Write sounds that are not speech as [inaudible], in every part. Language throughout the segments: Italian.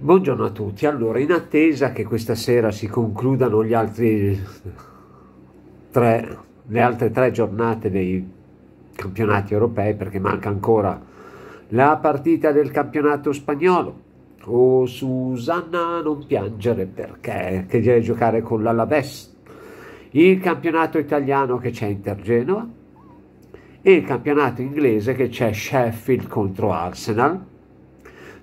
Buongiorno a tutti, allora in attesa che questa sera si concludano gli altri tre, le altre tre giornate dei campionati europei perché manca ancora la partita del campionato spagnolo. Oh Susanna non piangere perché che deve giocare con l'Alaves. Il campionato italiano che c'è Inter Genova e il campionato inglese che c'è Sheffield contro Arsenal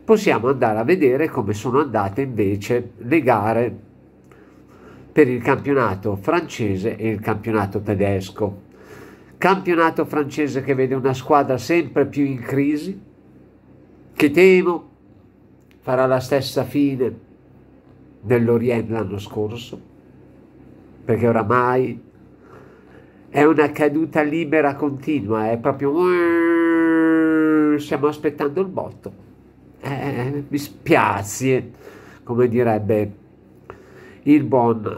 possiamo andare a vedere come sono andate invece le gare per il campionato francese e il campionato tedesco. Campionato francese che vede una squadra sempre più in crisi, che temo farà la stessa fine dell'Orient l'anno scorso, perché oramai è una caduta libera continua, è proprio... stiamo aspettando il botto eh, mi spiace, come direbbe il buon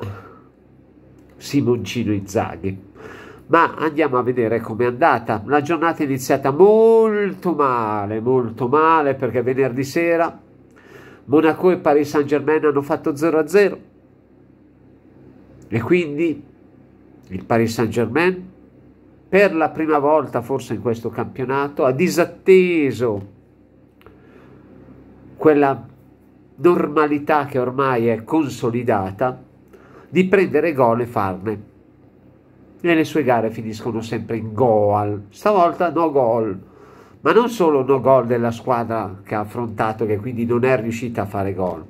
Simoncino Izzaghi. Ma andiamo a vedere com'è andata. La giornata è iniziata molto male, molto male, perché venerdì sera Monaco e Paris Saint-Germain hanno fatto 0-0. E quindi il Paris Saint-Germain, per la prima volta forse in questo campionato, ha disatteso quella normalità che ormai è consolidata di prendere gol e farne. E le sue gare finiscono sempre in goal. Stavolta no gol. Ma non solo no gol della squadra che ha affrontato, che quindi non è riuscita a fare gol,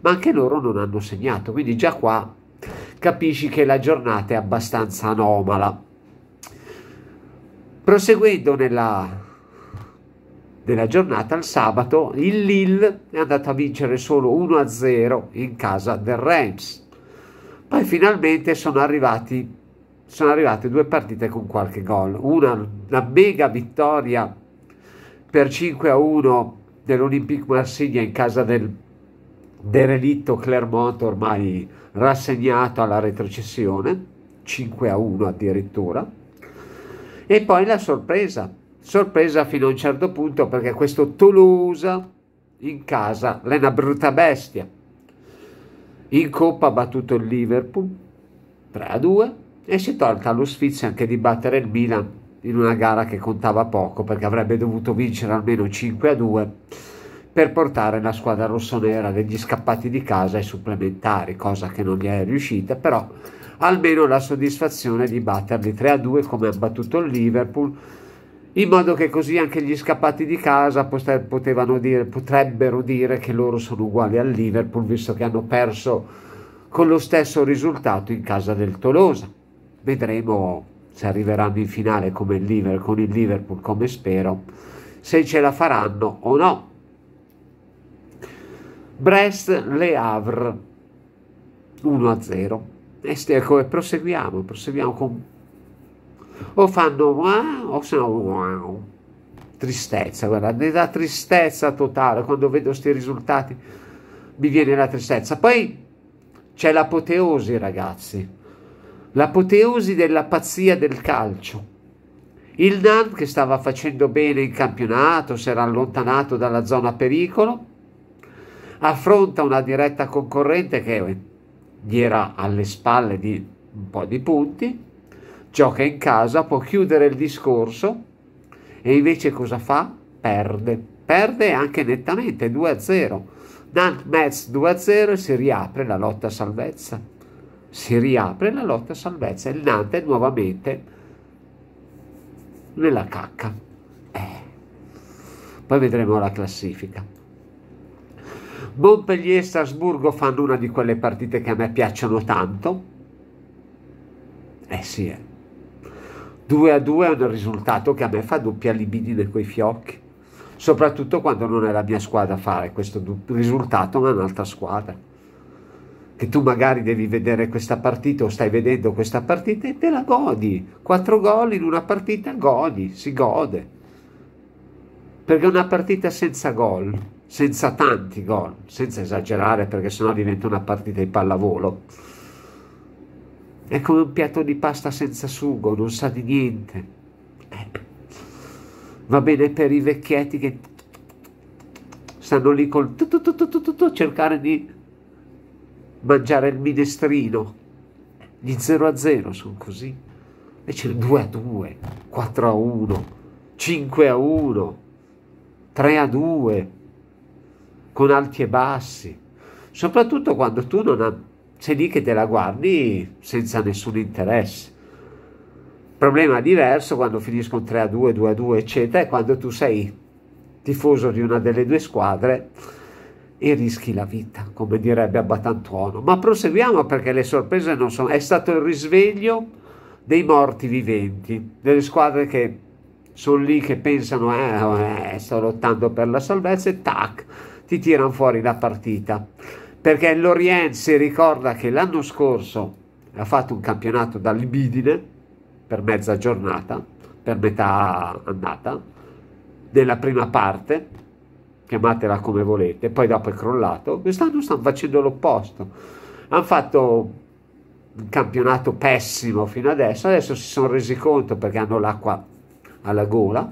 ma anche loro non hanno segnato. Quindi già qua capisci che la giornata è abbastanza anomala. Proseguendo nella della giornata il sabato il Lille è andato a vincere solo 1-0 in casa del Reims. Poi finalmente sono, arrivati, sono arrivate due partite con qualche gol. Una, una mega vittoria per 5-1 dell'Olympique Marsiglia in casa del derelitto Clermont ormai rassegnato alla retrocessione, 5-1 addirittura. E poi la sorpresa, sorpresa fino a un certo punto perché questo Tolosa in casa è una brutta bestia. In Coppa ha battuto il Liverpool 3 a 2 e si è tolta allo sfizio anche di battere il Milan in una gara che contava poco perché avrebbe dovuto vincere almeno 5 a 2 per portare la squadra rossonera degli scappati di casa ai supplementari, cosa che non gli è riuscita, però almeno la soddisfazione di batterli 3 a 2 come ha battuto il Liverpool in modo che così anche gli scappati di casa dire, potrebbero dire che loro sono uguali al Liverpool, visto che hanno perso con lo stesso risultato in casa del Tolosa. Vedremo se arriveranno in finale come il Liverpool, con il Liverpool, come spero, se ce la faranno o no. Brest Le Havre 1-0 e, ecco, e proseguiamo, proseguiamo con o fanno wow eh? o sono wow. Tristezza, guarda, nella tristezza totale, quando vedo questi risultati mi viene la tristezza. Poi c'è l'apoteosi, ragazzi, l'apoteosi della pazzia del calcio. Il Nant che stava facendo bene in campionato, si era allontanato dalla zona pericolo, affronta una diretta concorrente che gli era alle spalle di un po' di punti gioca in casa, può chiudere il discorso e invece cosa fa? Perde. Perde anche nettamente 2-0. Nank Mets 2-0 e si riapre la lotta a salvezza. Si riapre la lotta a salvezza. Il Nantes nuovamente nella cacca. Eh. Poi vedremo la classifica. Montpellier e Strasburgo fanno una di quelle partite che a me piacciono tanto. Eh sì, eh. 2 a 2 è un risultato che a me fa doppia libidine coi fiocchi, soprattutto quando non è la mia squadra a fare questo risultato, ma un'altra squadra. Che tu magari devi vedere questa partita o stai vedendo questa partita e te la godi. Quattro gol in una partita godi, si gode. Perché una partita senza gol, senza tanti gol, senza esagerare perché sennò diventa una partita di pallavolo è come un piatto di pasta senza sugo, non sa di niente. Eh. Va bene per i vecchietti che stanno lì col cercare di mangiare il minestrino. Gli 0 a 0 sono così. Invece il 2 a 2, 4 a 1, 5 a 1, 3 a 2, con alti e bassi. Soprattutto quando tu non, sei lì che te la guardi senza nessun interesse. Problema diverso quando finiscono 3 a 2, 2 a 2, eccetera, è quando tu sei tifoso di una delle due squadre e rischi la vita, come direbbe Abbatantuono. Ma proseguiamo perché le sorprese non sono... È stato il risveglio dei morti viventi, delle squadre che sono lì che pensano eh, oh, eh, sto lottando per la salvezza e tac, ti tirano fuori la partita perché l'Orient si ricorda che l'anno scorso ha fatto un campionato da libidine per mezza giornata, per metà annata, nella prima parte, chiamatela come volete, poi dopo è crollato, quest'anno stanno facendo l'opposto, hanno fatto un campionato pessimo fino adesso, adesso si sono resi conto perché hanno l'acqua alla gola,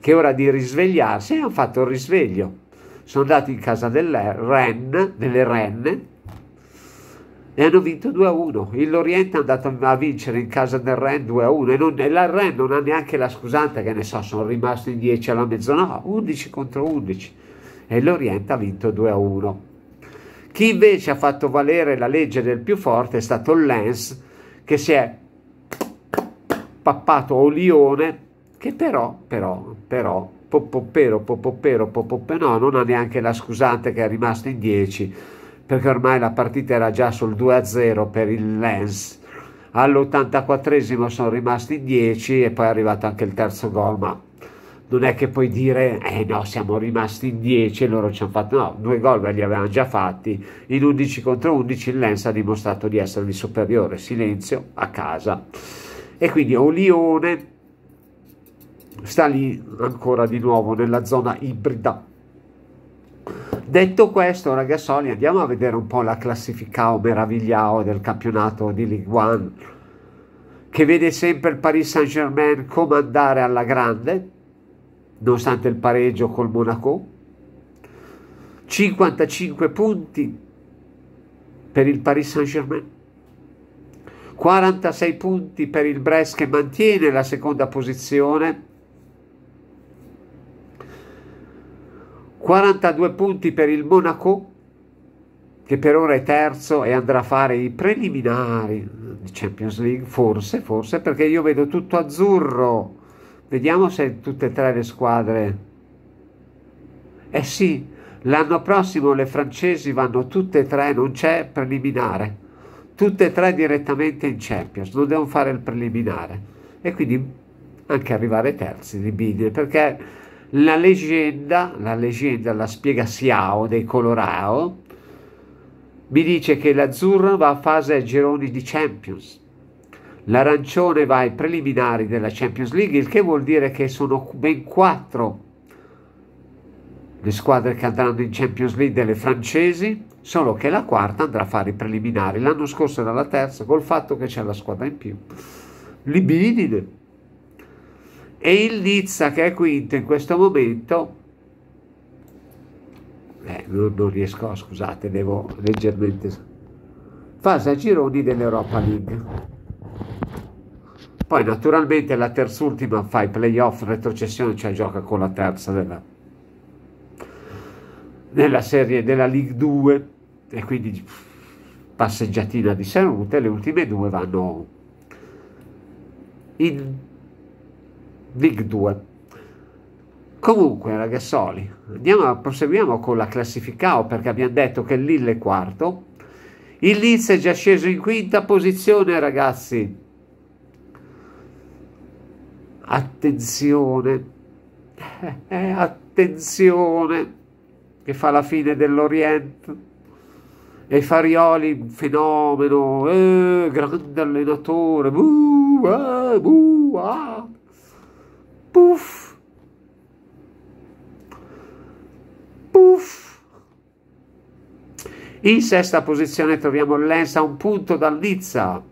che è ora di risvegliarsi e hanno fatto il risveglio sono andati in casa delle Ren, nelle Renne e hanno vinto 2-1. a Il Loriente è andato a vincere in casa del Ren 2-1 a e, non, e la Ren non ha neanche la scusante che ne so, sono rimasti in 10 alla mezzanotte, 11 contro 11 e l'Oriente ha vinto 2-1. a Chi invece ha fatto valere la legge del più forte è stato Lens che si è pappato Olione che però, però, però popopero, popopero, Poppero, no, non ha neanche la scusante che è rimasto in 10 perché ormai la partita era già sul 2-0 per il Lens. All'84esimo sono rimasti in 10 e poi è arrivato anche il terzo gol, ma non è che puoi dire eh no, siamo rimasti in 10 e loro ci hanno fatto no, due gol ve li avevano già fatti in 11 contro 11 il Lens ha dimostrato di esservi superiore, silenzio a casa e quindi Olione sta lì ancora di nuovo nella zona ibrida. Detto questo, ragazzoni, andiamo a vedere un po' la classifica o meravigliao del campionato di Ligue 1 che vede sempre il Paris Saint-Germain comandare alla grande, nonostante il pareggio col Monaco. 55 punti per il Paris Saint-Germain. 46 punti per il Brest che mantiene la seconda posizione 42 punti per il Monaco che per ora è terzo e andrà a fare i preliminari di Champions League, forse, forse, perché io vedo tutto azzurro. Vediamo se tutte e tre le squadre. Eh sì, l'anno prossimo le francesi vanno tutte e tre, non c'è preliminare. Tutte e tre direttamente in Champions, non devono fare il preliminare. E quindi anche arrivare terzi di bidine, perché la leggenda, la leggenda, la spiega Siao dei Colorado, mi dice che l'azzurro va a fase ai gironi di Champions, l'arancione va ai preliminari della Champions League, il che vuol dire che sono ben quattro le squadre che andranno in Champions League delle francesi, solo che la quarta andrà a fare i preliminari. L'anno scorso era la terza, col fatto che c'è la squadra in più. Libidine e il Nizza che è quinto in questo momento eh, non, non, riesco, scusate, devo leggermente passa a gironi dell'Europa League poi naturalmente la terz'ultima fa i playoff retrocessione cioè gioca con la terza della, nella serie della League 2 e quindi passeggiatina di salute le ultime due vanno in Big 2. Comunque, ragazzoli, andiamo, a, proseguiamo con la classificao perché abbiamo detto che il Lille è quarto. Il Leeds è già sceso in quinta posizione, ragazzi. Attenzione, eh, eh attenzione, che fa la fine dell'Orient. E Farioli, fenomeno, eh, grande allenatore. Buh, ah, buh, ah. Puff. Puff. In sesta posizione troviamo l'Ensa a un punto dal Nizza.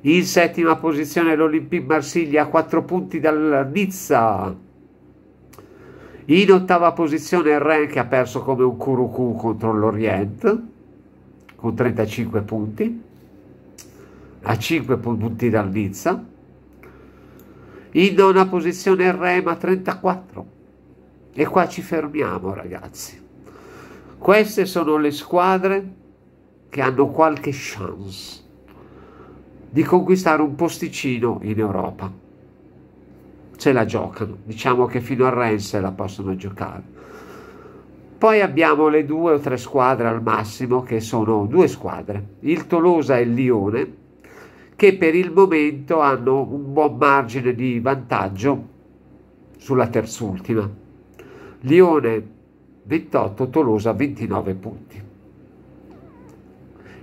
In settima posizione l'Olympique Marsiglia a quattro punti dal Nizza. In ottava posizione il Ren che ha perso come un curucù contro l'Orient con 35 punti a 5 punti dal Nizza in una posizione rema 34. E qua ci fermiamo ragazzi. Queste sono le squadre che hanno qualche chance di conquistare un posticino in Europa. Ce la giocano, diciamo che fino a Rennes la possono giocare. Poi abbiamo le due o tre squadre al massimo che sono due squadre, il Tolosa e il Lione, che per il momento hanno un buon margine di vantaggio sulla terzultima. Lione 28, Tolosa 29 punti.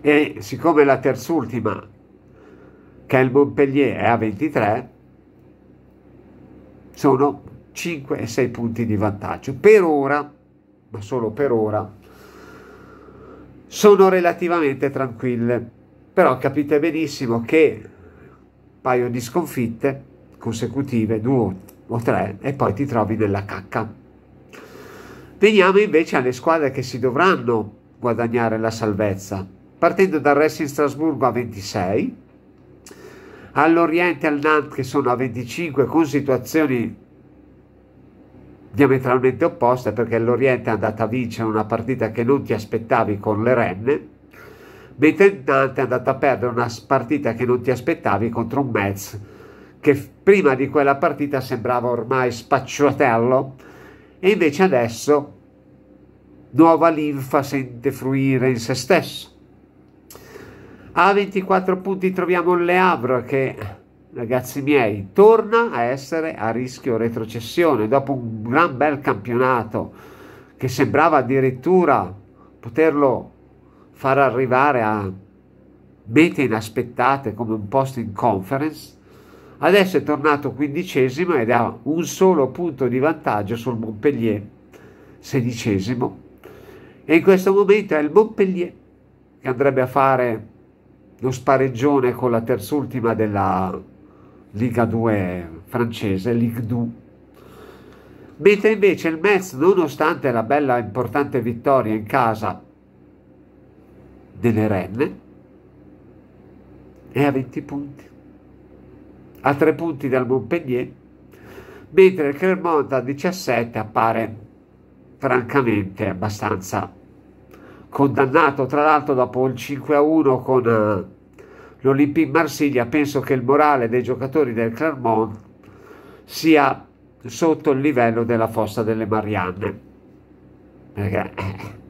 E siccome la terzultima, che è il Montpellier, è a 23, sono 5 e 6 punti di vantaggio. Per ora, ma solo per ora, sono relativamente tranquille però capite benissimo che un paio di sconfitte consecutive, due o tre, e poi ti trovi nella cacca. Veniamo invece alle squadre che si dovranno guadagnare la salvezza, partendo dal Racing Strasburgo a 26, all'Oriente e al Nantes che sono a 25 con situazioni diametralmente opposte perché l'Oriente è andata a vincere una partita che non ti aspettavi con le Renne mentre il Nantes è andato a perdere una partita che non ti aspettavi contro un Metz che prima di quella partita sembrava ormai spacciatello e invece adesso nuova linfa sente fruire in se stesso. A 24 punti troviamo Le Havre che, ragazzi miei, torna a essere a rischio retrocessione dopo un gran bel campionato che sembrava addirittura poterlo far arrivare a mete inaspettate come un posto in conference, adesso è tornato quindicesimo ed ha un solo punto di vantaggio sul Montpellier, sedicesimo, e in questo momento è il Montpellier che andrebbe a fare lo spareggione con la terzultima della Liga 2 francese, Ligue 2. Mentre invece il Metz, nonostante la bella importante vittoria in casa delle renne è a 20 punti, a 3 punti dal Montpellier, mentre il Clermont a 17 appare francamente abbastanza condannato, tra l'altro dopo il 5-1 con eh, l'Olympique Marsiglia, penso che il morale dei giocatori del Clermont sia sotto il livello della fossa delle Marianne. Perché eh,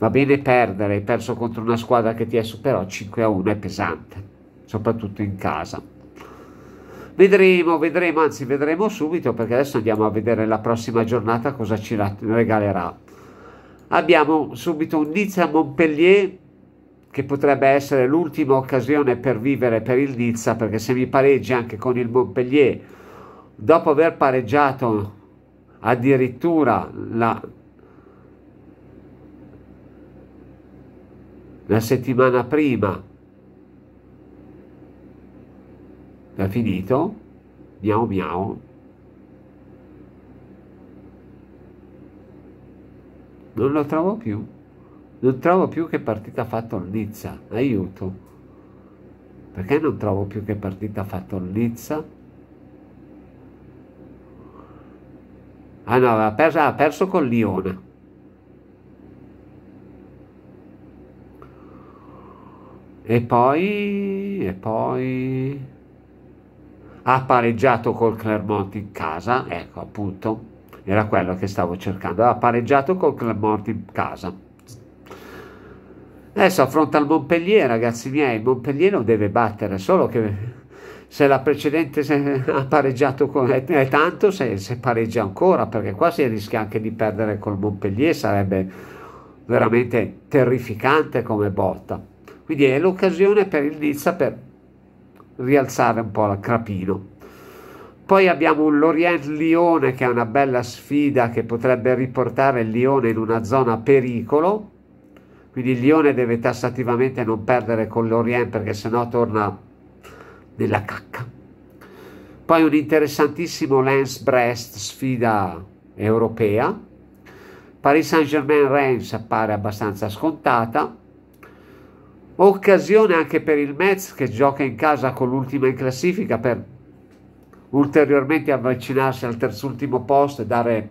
Va bene perdere, hai perso contro una squadra che ti è superata, 5 a 1 è pesante, soprattutto in casa. Vedremo, vedremo, anzi vedremo subito perché adesso andiamo a vedere la prossima giornata cosa ci regalerà. Abbiamo subito un Nizza-Montpellier che potrebbe essere l'ultima occasione per vivere per il Nizza perché se mi pareggi anche con il Montpellier dopo aver pareggiato addirittura la la settimana prima l'ha finito miau miau non lo trovo più non trovo più che partita ha fatto il Nizza aiuto perché non trovo più che partita ha fatto il Nizza ah no ha perso, ha perso con Lione E poi, e poi ha pareggiato col Clermont in casa, ecco appunto, era quello che stavo cercando, ha pareggiato col Clermont in casa. Adesso affronta il Montpellier, ragazzi miei, il Montpellier non deve battere, solo che se la precedente se ha pareggiato con, è, tanto se, se, pareggia ancora, perché qua si rischia anche di perdere col Montpellier, sarebbe veramente terrificante come botta. Quindi è l'occasione per il Nizza per rialzare un po' il crapino. Poi abbiamo un Lorient-Lione che è una bella sfida che potrebbe riportare il Lione in una zona pericolo. Quindi il Lione deve tassativamente non perdere con l'Orient perché sennò torna nella cacca. Poi un interessantissimo Lens-Brest sfida europea. Paris Saint-Germain-Reims appare abbastanza scontata Occasione anche per il Metz che gioca in casa con l'ultima in classifica per ulteriormente avvicinarsi al terzultimo posto e dare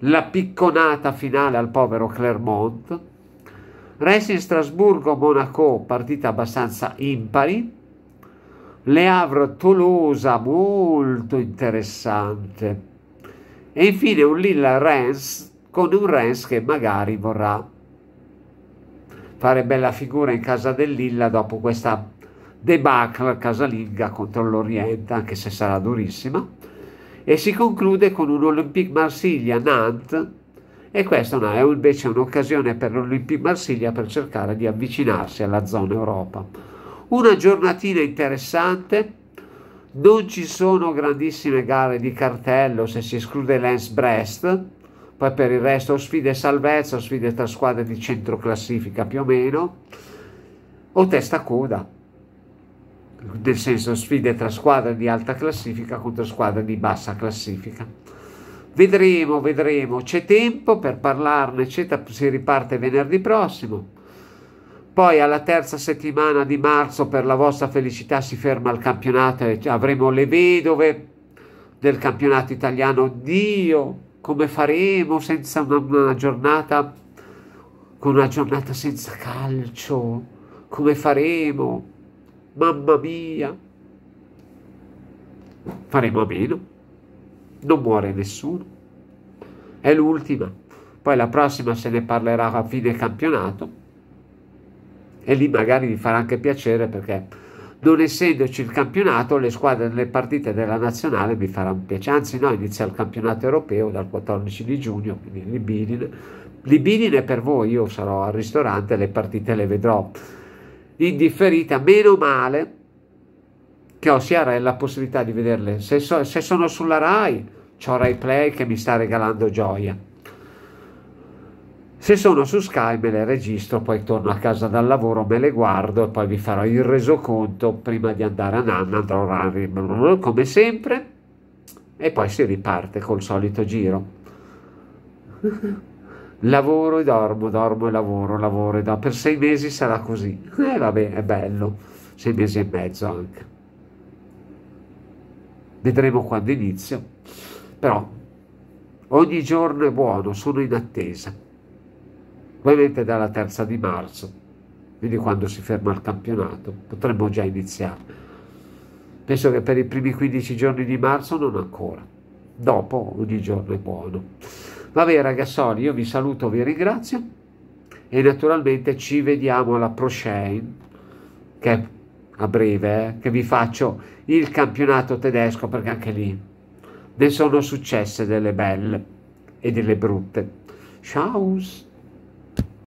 la picconata finale al povero Clermont. Racing Strasburgo-Monaco, partita abbastanza impari. Le Havre-Tolosa, molto interessante. E infine un lille rens con un Rens che magari vorrà fare bella figura in casa dell'Illa dopo questa debacle casalinga contro l'Oriente, anche se sarà durissima, e si conclude con un Olympique Marsiglia Nantes e questa no, è invece un'occasione per l'Olympique Marsiglia per cercare di avvicinarsi alla zona Europa. Una giornatina interessante, non ci sono grandissime gare di cartello se si esclude Lens Brest, poi per il resto sfide salvezza, sfide tra squadre di centro classifica più o meno, o testa a coda, nel senso sfide tra squadre di alta classifica contro squadre di bassa classifica. Vedremo, vedremo, c'è tempo per parlarne, eccetera, si riparte venerdì prossimo. Poi alla terza settimana di marzo, per la vostra felicità, si ferma il campionato e avremo le vedove del campionato italiano. Dio, come faremo senza una, una giornata, con una giornata senza calcio, come faremo, mamma mia, faremo a meno, non muore nessuno, è l'ultima, poi la prossima se ne parlerà a fine campionato e lì magari vi farà anche piacere perché non essendoci il campionato, le squadre nelle partite della nazionale mi faranno piacere. Anzi, no, inizia il campionato europeo dal 14 di giugno, quindi Libidine. Libidine per voi, io sarò al ristorante, le partite le vedrò indifferita. Meno male che ho sia la possibilità di vederle. Se, so, se sono sulla Rai, ho Rai Play che mi sta regalando gioia. Se sono su Skype me le registro, poi torno a casa dal lavoro, me le guardo e poi vi farò il resoconto prima di andare a nanna, andrò a come sempre e poi si riparte col solito giro. [laughs] lavoro e dormo, dormo e lavoro, lavoro e dormo. Per sei mesi sarà così. E eh, vabbè, è bello. Sei mesi e mezzo anche. Vedremo quando inizio. Però ogni giorno è buono, sono in attesa ovviamente dalla terza di marzo, quindi quando si ferma il campionato, potremmo già iniziare. Penso che per i primi 15 giorni di marzo non ancora, dopo ogni giorno è buono. Vabbè ragazzoni, io vi saluto, vi ringrazio e naturalmente ci vediamo alla ProShane, che è a breve, eh, che vi faccio il campionato tedesco, perché anche lì ne sono successe delle belle e delle brutte. Ciao!